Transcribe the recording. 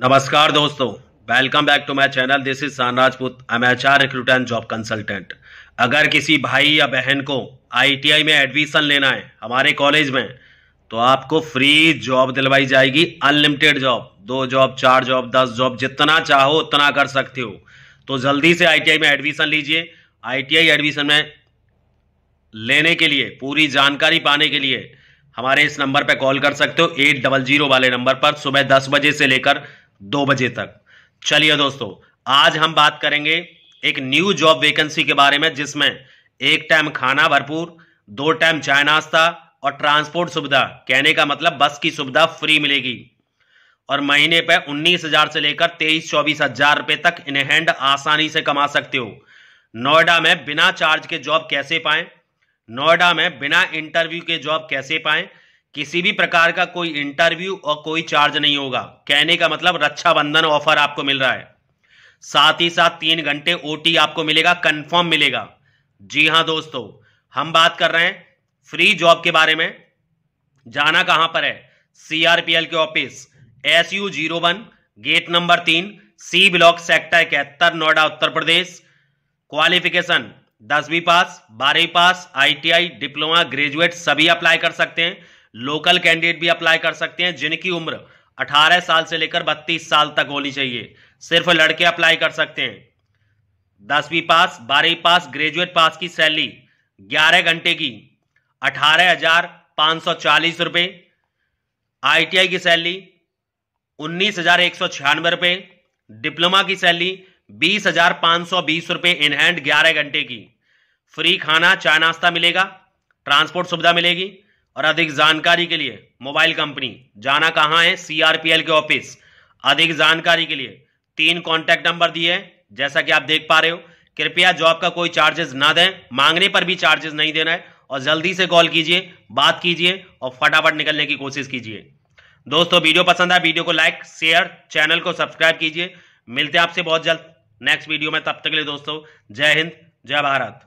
नमस्कार दोस्तों welcome back to my channel this is San Rajput M H R recruit and job consultant अगर किसी भाई या बहन को आईटीआई में एडमिशन लेना है हमारे कॉलेज में तो आपको फ्री जॉब दिलवाई जाएगी अनलिमिटेड जॉब दो जॉब चार जॉब दस जॉब जितना चाहो उतना कर सकते हो तो जल्दी से आई में एडमिशन लीजिए आई एडमिशन में लेने के लिए पूरी जानकारी पाने के लिए हमारे इस नंबर पर कॉल कर सकते हो एट डबल जीरो वाले नंबर पर सुबह दस बजे से लेकर दो बजे तक चलिए दोस्तों आज हम बात करेंगे एक न्यू जॉब वैकेंसी के बारे में जिसमें एक टाइम खाना भरपूर दो टाइम चाय नाश्ता और ट्रांसपोर्ट सुविधा कहने का मतलब बस की सुविधा फ्री मिलेगी और महीने पर उन्नीस हजार से लेकर तेईस चौबीस हजार रुपए तक इन हैंड आसानी से कमा सकते हो नोएडा में बिना चार्ज के जॉब कैसे पाएं नोएडा में बिना इंटरव्यू के जॉब कैसे पाएं किसी भी प्रकार का कोई इंटरव्यू और कोई चार्ज नहीं होगा कहने का मतलब रक्षाबंधन ऑफर आपको मिल रहा है साथ ही साथ तीन घंटे ओटी आपको मिलेगा कंफर्म मिलेगा जी हां दोस्तों हम बात कर रहे हैं फ्री जॉब के बारे में जाना कहां पर है सीआरपीएल के office S U zero one gate number तीन सी ब्लॉक सेक्टर इकहत्तर नोएडा उत्तर प्रदेश क्वालिफिकेशन दसवीं पास बारहवीं पास आईटीआई डिप्लोमा ग्रेजुएट सभी अप्लाई कर सकते हैं लोकल कैंडिडेट भी अप्लाई कर सकते हैं जिनकी उम्र 18 साल से लेकर 32 साल तक होनी चाहिए सिर्फ लड़के अप्लाई कर सकते हैं दसवीं पास बारहवीं पास ग्रेजुएट पास की सैलरी ग्यारह घंटे की अठारह हजार आईटीआई सौ चालीस आई की सैलरी उन्नीस हजार एक सौ छियानवे डिप्लोमा की सैलरी बीस हजार पांच सौ बीस रुपए इन हैंड ग्यारह घंटे की फ्री खाना चाय नाश्ता मिलेगा ट्रांसपोर्ट सुविधा मिलेगी और अधिक जानकारी के लिए मोबाइल कंपनी जाना कहाँ है सीआरपीएल के ऑफिस अधिक जानकारी के लिए तीन कॉन्टैक्ट नंबर दिए हैं जैसा कि आप देख पा रहे हो कृपया जॉब का कोई चार्जेस ना दें मांगने पर भी चार्जेस नहीं देना है और जल्दी से कॉल कीजिए बात कीजिए और फटाफट निकलने की कोशिश कीजिए दोस्तों वीडियो पसंद आए वीडियो को लाइक शेयर चैनल को सब्सक्राइब कीजिए मिलते हैं आपसे बहुत जल्द नेक्स्ट वीडियो में तब तक के लिए दोस्तों जय हिंद जय भारत